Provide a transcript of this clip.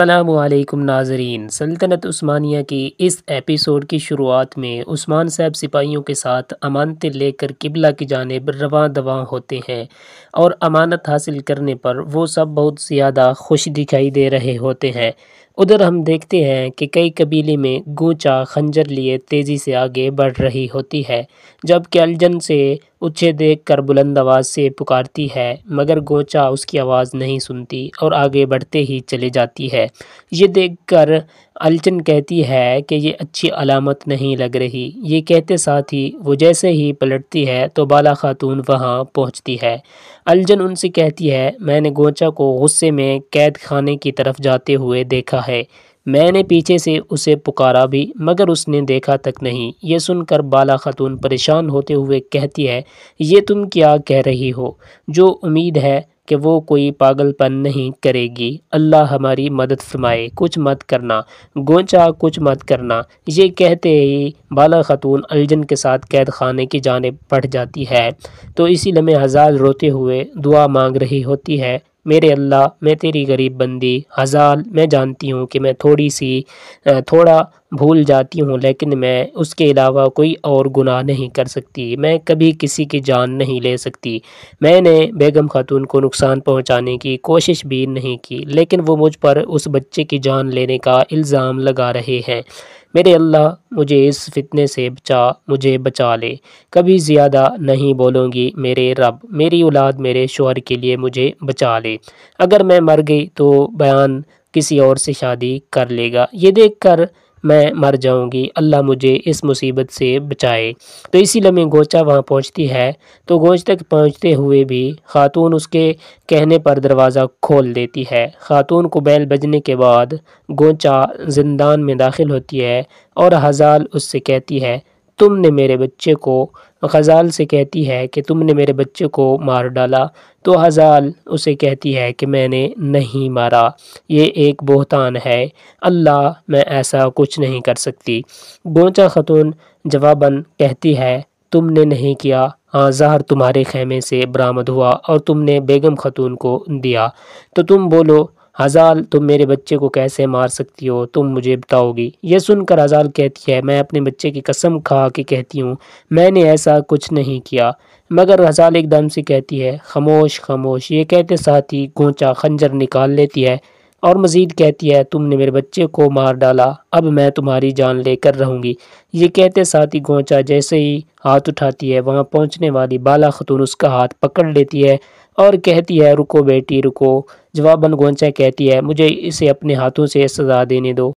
असलकम नाजरीन सल्तनत उस्मानिया की इस एपिसोड की शुरुआत में उस्मान साहब सिपाहियों के साथ अमानतें लेकर किबला की जानब रवा दवा होते हैं और अमानत हासिल करने पर वो सब बहुत ज़्यादा खुश दिखाई दे रहे होते हैं उधर हम देखते हैं कि कई कबीले में गूंचा खंजर लिए तेज़ी से आगे बढ़ रही होती है जबकि अलजन से ऊँचे देख कर बुलंद आवाज़ से पुकारती है मगर गोचा उसकी आवाज़ नहीं सुनती और आगे बढ़ते ही चली जाती है ये देखकर अलचन कहती है कि ये अच्छी अलामत नहीं लग रही ये कहते साथ ही वो जैसे ही पलटती है तो बाला खातून वहाँ पहुँचती है अलजन उनसे कहती है मैंने गोचा को गुस्से में कैद खाने की तरफ जाते हुए देखा है मैंने पीछे से उसे पुकारा भी मगर उसने देखा तक नहीं ये सुनकर बाला खातून परेशान होते हुए कहती है ये तुम क्या कह रही हो जो उम्मीद है कि वो कोई पागलपन नहीं करेगी अल्लाह हमारी मदद फरमाए कुछ मत करना गोंचा कुछ मत करना ये कहते ही बाला ख़तून अलजन के साथ कैद खाने की जानब बढ़ जाती है तो इसी लम्हे हज़ार रोते हुए दुआ मांग रही होती है मेरे अल्लाह मैं तेरी गरीब बंदी हज़ाल मैं जानती हूँ कि मैं थोड़ी सी थोड़ा भूल जाती हूँ लेकिन मैं उसके अलावा कोई और गुनाह नहीं कर सकती मैं कभी किसी की जान नहीं ले सकती मैंने बेगम खातून को नुकसान पहुँचाने की कोशिश भी नहीं की लेकिन वो मुझ पर उस बच्चे की जान लेने का इल्ज़ाम लगा रहे हैं मेरे अल्लाह मुझे इस फितने से बचा मुझे बचा ले कभी ज़्यादा नहीं बोलूँगी मेरे रब मेरी औलाद मेरे शोहर के लिए मुझे बचा ले अगर मैं मर गई तो बयान किसी और से शादी कर लेगा ये देखकर मैं मर जाऊंगी अल्लाह मुझे इस मुसीबत से बचाए तो इसी लम्हे गोचा वहाँ पहुँचती है तो गोच तक पहुँचते हुए भी खातून उसके कहने पर दरवाज़ा खोल देती है खातून को बैल बजने के बाद गोचा जिंदान में दाखिल होती है और हजाल उससे कहती है तुमने मेरे बच्चे को गज़ाल से कहती है कि तुमने मेरे बच्चे को मार डाला तो हजाल उसे कहती है कि मैंने नहीं मारा ये एक बोहतान है अल्लाह मैं ऐसा कुछ नहीं कर सकती गोचा खतून जवाबन कहती है तुमने नहीं किया हाँ जहर तुम्हारे खेमे से बरामद हुआ और तुमने बेगम खतून को दिया तो तुम बोलो हजाल तुम मेरे बच्चे को कैसे मार सकती हो तुम मुझे बताओगी यह सुनकर हजाल कहती है मैं अपने बच्चे की कसम खा के कहती हूँ मैंने ऐसा कुछ नहीं किया मगर हजाल एकदम से कहती है खामोश खामोश ये कहते साथ ही गोंचा खंजर निकाल लेती है और मज़ीद कहती है तुमने मेरे बच्चे को मार डाला अब मैं तुम्हारी जान लेकर रहूँगी ये कहते साथ ही गोंचा जैसे ही हाथ उठाती है वहाँ पहुँचने वाली बाला खतून उसका हाथ पकड़ लेती है और कहती है रुको बेटी रुको जवाबन गोंचा कहती है मुझे इसे अपने हाथों से सज़ा देने दो